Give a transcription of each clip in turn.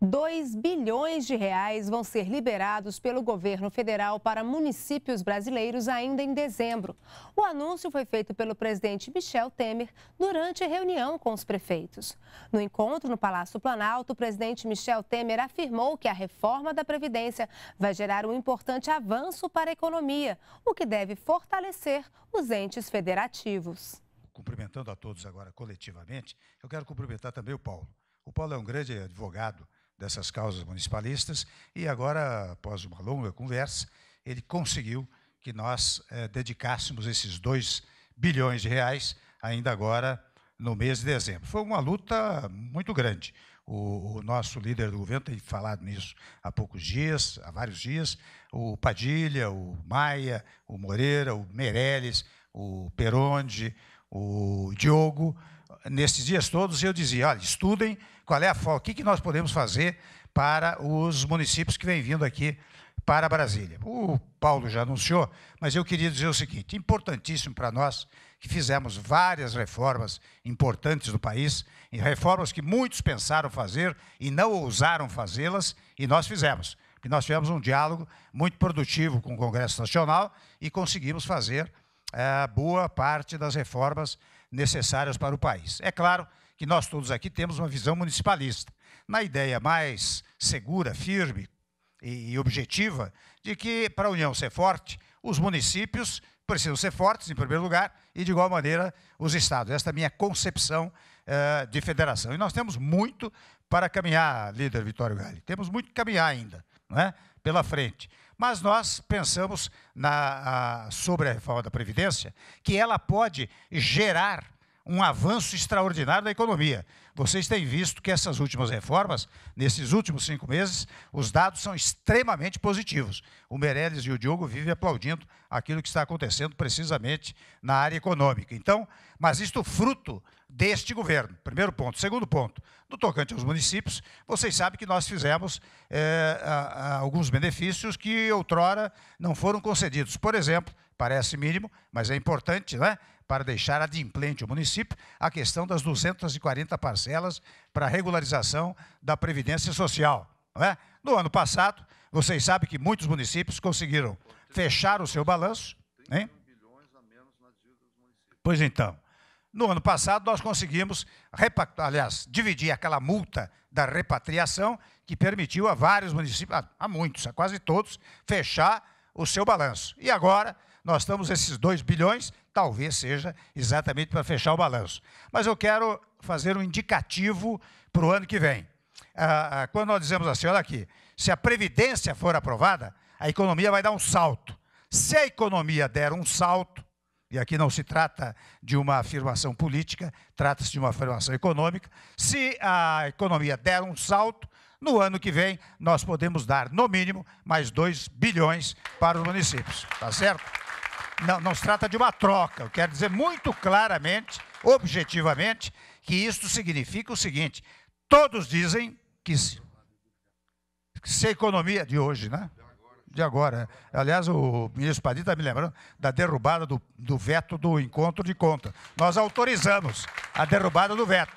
2 bilhões de reais vão ser liberados pelo governo federal para municípios brasileiros ainda em dezembro. O anúncio foi feito pelo presidente Michel Temer durante a reunião com os prefeitos. No encontro no Palácio Planalto, o presidente Michel Temer afirmou que a reforma da Previdência vai gerar um importante avanço para a economia, o que deve fortalecer os entes federativos. Cumprimentando a todos agora coletivamente, eu quero cumprimentar também o Paulo. O Paulo é um grande advogado dessas causas municipalistas, e agora, após uma longa conversa, ele conseguiu que nós eh, dedicássemos esses 2 bilhões de reais, ainda agora no mês de dezembro. Foi uma luta muito grande. O, o, nosso líder do governo tem falado nisso há poucos dias, há vários dias, o Padilha, o Maia, o Moreira, o Meirelles, o Peronde, o Diogo, nesses dias todos eu dizia, olha, estudem qual é a forma, o que, que nós podemos fazer para os municípios que vêm vindo aqui para Brasília. O Paulo já anunciou, mas eu queria dizer o seguinte: importantíssimo para nós que fizemos várias reformas importantes do país, e reformas que muitos pensaram fazer e não ousaram fazê-las, e nós fizemos. Porque nós tivemos um diálogo muito produtivo com o Congresso Nacional e conseguimos fazer é, boa parte das reformas necessárias para o país. É claro que nós todos aqui temos uma visão municipalista, na ideia mais segura, firme e objetiva de que para a União ser forte, os municípios precisam ser fortes, em primeiro lugar, e de igual maneira os estados. Esta é a minha concepção uh, de federação. E nós temos muito para caminhar, líder Vitório Galli. Temos muito que caminhar ainda, é, pela frente. Mas nós pensamos na, a, sobre a reforma da Previdência que ela pode gerar um avanço extraordinário da economia. Vocês têm visto que essas últimas reformas, nesses últimos cinco meses, os dados são extremamente positivos. O Meirelles e o Diogo vivem aplaudindo aquilo que está acontecendo precisamente na área econômica. Então, mas isto fruto deste governo. Primeiro ponto. Segundo ponto, no tocante aos municípios, vocês sabem que nós fizemos é, a, a alguns benefícios que outrora não foram concedidos. Por exemplo, parece mínimo, mas é importante, né? Para deixar adimplente o município, a questão das 240 parcelas para regularização da Previdência Social. É? No ano passado, vocês sabem que muitos municípios conseguiram fechar o seu balanço. Hein? Pois então. No ano passado, nós conseguimos, aliás, dividir aquela multa da repatriação que permitiu a vários municípios, a, muitos, a quase todos, fechar o seu balanço. E agora, nós estamos esses 2 bilhões, talvez seja exatamente para fechar o balanço. Mas eu quero fazer um indicativo para o ano que vem. Ah, ah, quando nós dizemos assim, olha aqui, se a Previdência for aprovada, a economia vai dar um salto. Se a economia der um salto, e aqui não se trata de uma afirmação política, trata-se de uma afirmação econômica. Se a economia der um salto, no ano que vem nós podemos dar, no mínimo, mais 2 bilhões para os municípios. Tá certo? Não, não se trata de uma troca, eu quero dizer muito claramente, objetivamente, que isto significa o seguinte: todos dizem que se, se a economia de hoje, né? de agora. Né? Aliás, o ministro Padilha está me lembrando da derrubada do, do veto do encontro de conta. Nós autorizamos a derrubada do veto,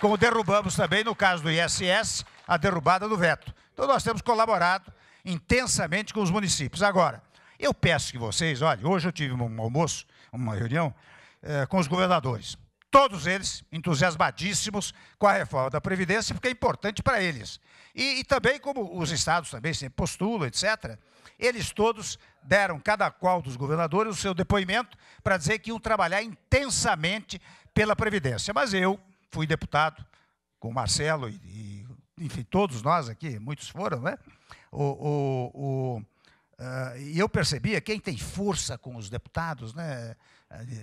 como derrubamos também, no caso do ISS, a derrubada do veto. Então, nós temos colaborado intensamente com os municípios. Agora, eu peço que vocês, olha, hoje eu tive um almoço, uma reunião eh, com os governadores. Todos eles entusiasmadíssimos com a reforma da Previdência, porque é importante para eles. E, e também, como os estados também sempre postulam, etc., eles todos deram, cada qual dos governadores, o seu depoimento para dizer que iam trabalhar intensamente pela Previdência. Mas eu fui deputado com o Marcelo e, e enfim, todos nós aqui, muitos foram, né? O, o, o, ah, e eu percebia quem tem força com os deputados né,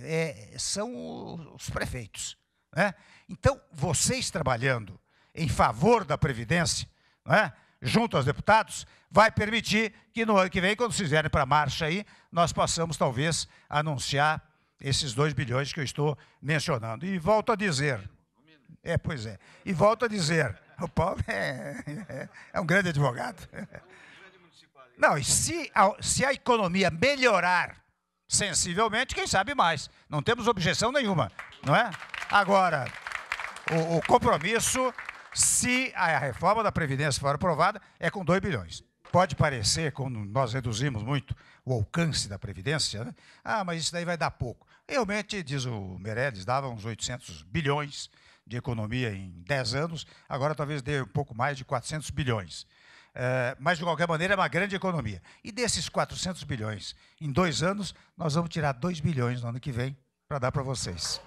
é, são os prefeitos. Né? Então, vocês trabalhando em favor da Previdência, né, junto aos deputados, vai permitir que no ano que vem, quando se fizerem para a marcha aí, nós possamos talvez anunciar esses 2 bilhões que eu estou mencionando. E volto a dizer. É, pois é. E volto a dizer, o Paulo é, é, é um grande advogado. Não, e se a, se a economia melhorar sensivelmente, quem sabe mais. Não temos objeção nenhuma, não é? Agora, o, o compromisso, se a reforma da Previdência for aprovada, é com 2 bilhões. Pode parecer, quando nós reduzimos muito o alcance da Previdência, né? ah, mas isso daí vai dar pouco. Realmente, diz o Meirelles, dava uns 800 bilhões de economia em 10 anos, agora talvez dê um pouco mais de 400 bilhões. Eh, mas, de qualquer maneira, é uma grande economia. E desses 400 bilhões, em dois anos, nós vamos tirar 2 bilhões no ano que vem para dar para vocês.